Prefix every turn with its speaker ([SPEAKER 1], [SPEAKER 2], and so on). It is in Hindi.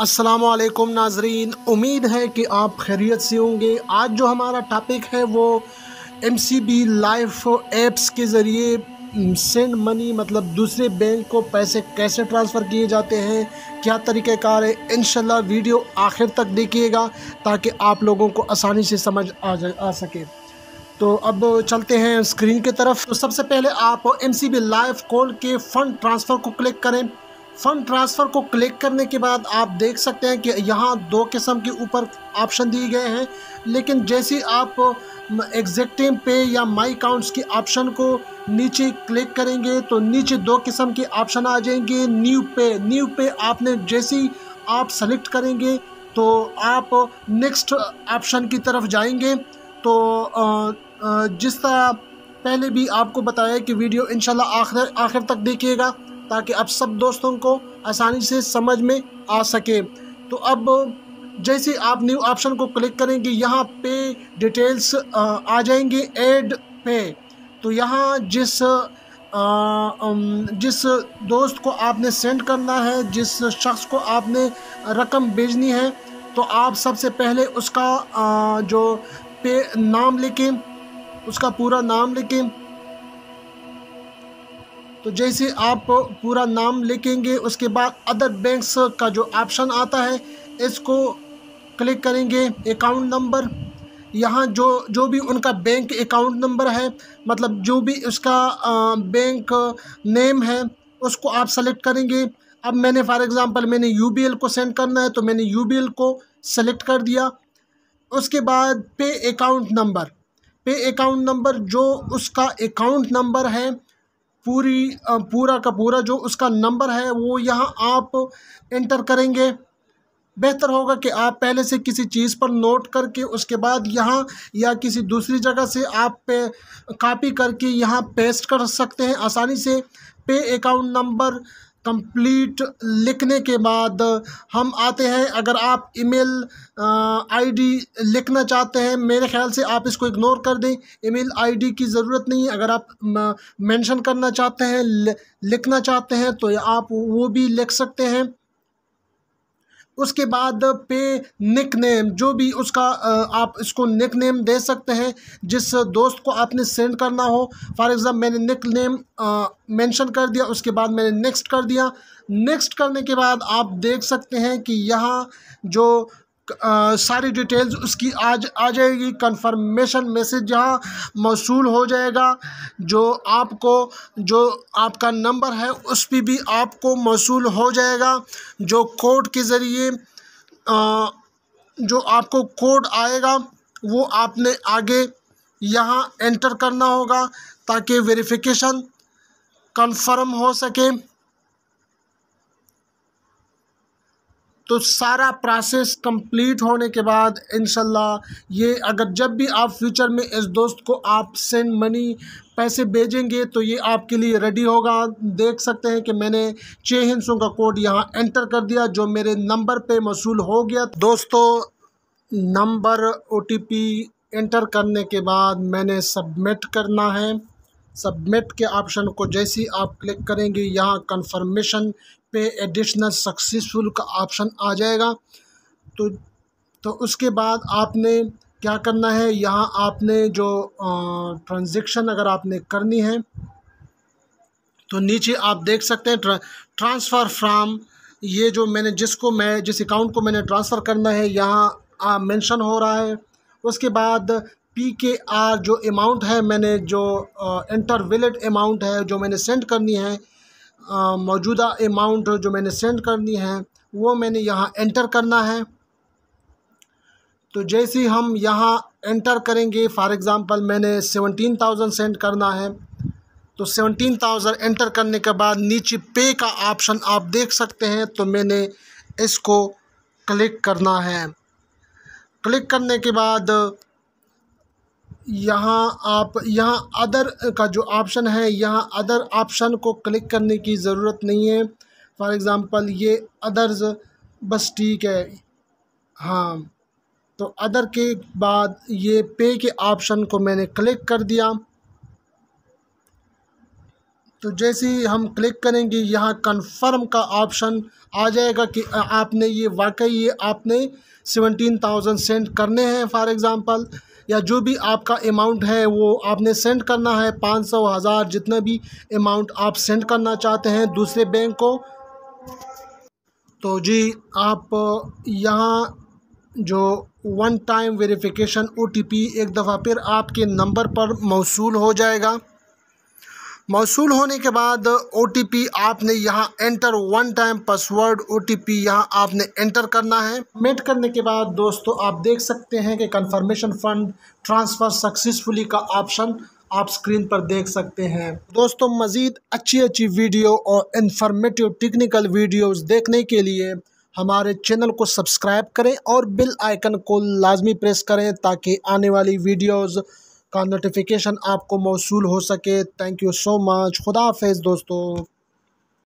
[SPEAKER 1] असलकुम नाजरीन उम्मीद है कि आप खैरियत से होंगे आज जो हमारा टॉपिक है वो M C B life apps के ज़रिए सेंड मनी मतलब दूसरे बैंक को पैसे कैसे ट्रांसफ़र किए जाते हैं क्या तरीक़ेकार है इन वीडियो आखिर तक देखिएगा ताकि आप लोगों को आसानी से समझ आ जा आ सके तो अब चलते हैं स्क्रीन की तरफ तो सबसे पहले आप M C B life call के फ़ंड ट्रांसफ़र को क्लिक करें फंड ट्रांसफ़र को क्लिक करने के बाद आप देख सकते हैं कि यहाँ दो किस्म के ऊपर ऑप्शन दिए गए हैं लेकिन जैसे आप एग्जेक्टिव पे या माई अकाउंट्स के ऑप्शन को नीचे क्लिक करेंगे तो नीचे दो किस्म के ऑप्शन आ जाएंगे न्यू पे न्यू पे आपने जैसे आप सेलेक्ट करेंगे तो आप नेक्स्ट ऑप्शन की तरफ जाएंगे तो जिस तरह पहले भी आपको बताया कि वीडियो इनशाला आखिर आखिर तक देखिएगा ताकि आप सब दोस्तों को आसानी से समझ में आ सके तो अब जैसे आप न्यू ऑप्शन को क्लिक करेंगे यहाँ पे डिटेल्स आ जाएंगे एड पे तो यहाँ जिस जिस दोस्त को आपने सेंड करना है जिस शख्स को आपने रकम भेजनी है तो आप सबसे पहले उसका जो पे नाम लिखें उसका पूरा नाम लिखें तो जैसे आप पूरा नाम लिखेंगे उसके बाद अदर बैंक्स का जो ऑप्शन आता है इसको क्लिक करेंगे अकाउंट नंबर यहाँ जो जो भी उनका बैंक अकाउंट नंबर है मतलब जो भी उसका बैंक नेम है उसको आप सेलेक्ट करेंगे अब मैंने फॉर एग्ज़ाम्पल मैंने यू को सेंड करना है तो मैंने यू को सेलेक्ट कर दिया उसके बाद pay account number pay account number जो उसका अकाउंट नंबर है पूरी पूरा का पूरा जो उसका नंबर है वो यहाँ आप इंटर करेंगे बेहतर होगा कि आप पहले से किसी चीज़ पर नोट करके उसके बाद यहाँ या किसी दूसरी जगह से आप पे कापी करके यहाँ पेस्ट कर सकते हैं आसानी से पे अकाउंट नंबर कंप्लीट लिखने के बाद हम आते हैं अगर आप ईमेल आईडी लिखना चाहते हैं मेरे ख्याल से आप इसको इग्नोर कर दें ईमेल आईडी की ज़रूरत नहीं अगर आप मेंशन करना चाहते हैं लिखना चाहते हैं तो आप वो भी लिख सकते हैं उसके बाद पे निक नेम जो भी उसका आप इसको निक नेम दे सकते हैं जिस दोस्त को आपने सेंड करना हो फॉर एग्ज़ाम्पल मैंने निक नेम मेंशन कर दिया उसके बाद मैंने नेक्स्ट कर दिया नेक्स्ट करने के बाद आप देख सकते हैं कि यहाँ जो आ, सारी डिटेल्स उसकी आज आ जाएगी कंफर्मेशन मैसेज जहाँ मौसू हो जाएगा जो आपको जो आपका नंबर है उस पर भी आपको मौसू हो जाएगा जो कोड के ज़रिए जो आपको कोड आएगा वो आपने आगे यहाँ एंटर करना होगा ताकि वेरिफिकेशन कंफर्म हो सके तो सारा प्रोसेस कंप्लीट होने के बाद इन ये अगर जब भी आप फ्यूचर में इस दोस्त को आप सेंड मनी पैसे भेजेंगे तो ये आपके लिए रेडी होगा देख सकते हैं कि मैंने छः हिंसों का कोड यहाँ एंटर कर दिया जो मेरे नंबर पे मौसू हो गया दोस्तों नंबर ओ एंटर करने के बाद मैंने सबमिट करना है सबमिट के ऑप्शन को जैसे ही आप क्लिक करेंगे यहाँ कंफर्मेशन पे एडिशनल सक्सेसफुल का ऑप्शन आ जाएगा तो तो उसके बाद आपने क्या करना है यहाँ आपने जो ट्रांजेक्शन अगर आपने करनी है तो नीचे आप देख सकते हैं ट्रांसफ़र फ्राम ये जो मैंने जिसको मैं जिस अकाउंट को मैंने ट्रांसफ़र करना है यहाँ मेंशन हो रहा है उसके बाद पी के आर जो अमाउंट है मैंने जो इंटर विलेट अमाउंट है जो मैंने सेंड करनी है मौजूदा अमाउंट जो मैंने सेंड करनी है वो मैंने यहाँ एंटर करना है तो जैसे ही हम यहाँ एंटर करेंगे फॉर एग्ज़ाम्पल मैंने सेवनटीन थाउजेंड सेंड करना है तो सेवनटीन थाउजेंड एंटर करने के बाद नीचे पे का ऑप्शन आप देख सकते हैं तो मैंने इसको क्लिक करना है क्लिक करने के बाद यहाँ आप यहाँ अदर का जो ऑप्शन है यहाँ अदर ऑप्शन को क्लिक करने की ज़रूरत नहीं है फॉर एग्ज़ाम्पल ये अदर्स बस ठीक है हाँ तो अदर के बाद ये पे के ऑप्शन को मैंने क्लिक कर दिया तो जैसे ही हम क्लिक करेंगे यहाँ कंफर्म का ऑप्शन आ जाएगा कि आपने ये वाकई ये आपने सेवनटीन थाउजेंड सेंड करने हैं फॉर एग्ज़ाम्पल या जो भी आपका अमाउंट है वो आपने सेंड करना है पाँच सौ हज़ार जितना भी अमाउंट आप सेंड करना चाहते हैं दूसरे बैंक को तो जी आप यहाँ जो वन टाइम वेरिफिकेशन ओटीपी एक दफ़ा फिर आपके नंबर पर मौसू हो जाएगा मौसू होने के बाद ओ आपने यहाँ enter one time password O T P यहाँ आपने एंटर करना है मेट करने के बाद दोस्तों आप देख सकते हैं कि कन्फर्मेशन फंड ट्रांसफ़र सक्सेसफुली का ऑप्शन आप स्क्रीन पर देख सकते हैं दोस्तों मज़ीद अच्छी अच्छी वीडियो और इन्फॉर्मेटिव टेक्निकल वीडियोस देखने के लिए हमारे चैनल को सब्सक्राइब करें और बिल आइकन को लाजमी प्रेस करें ताकि आने वाली वीडियोज़ का नोटिफिकेशन आपको मौसू हो सके थैंक यू सो मच खुदा दोस्तों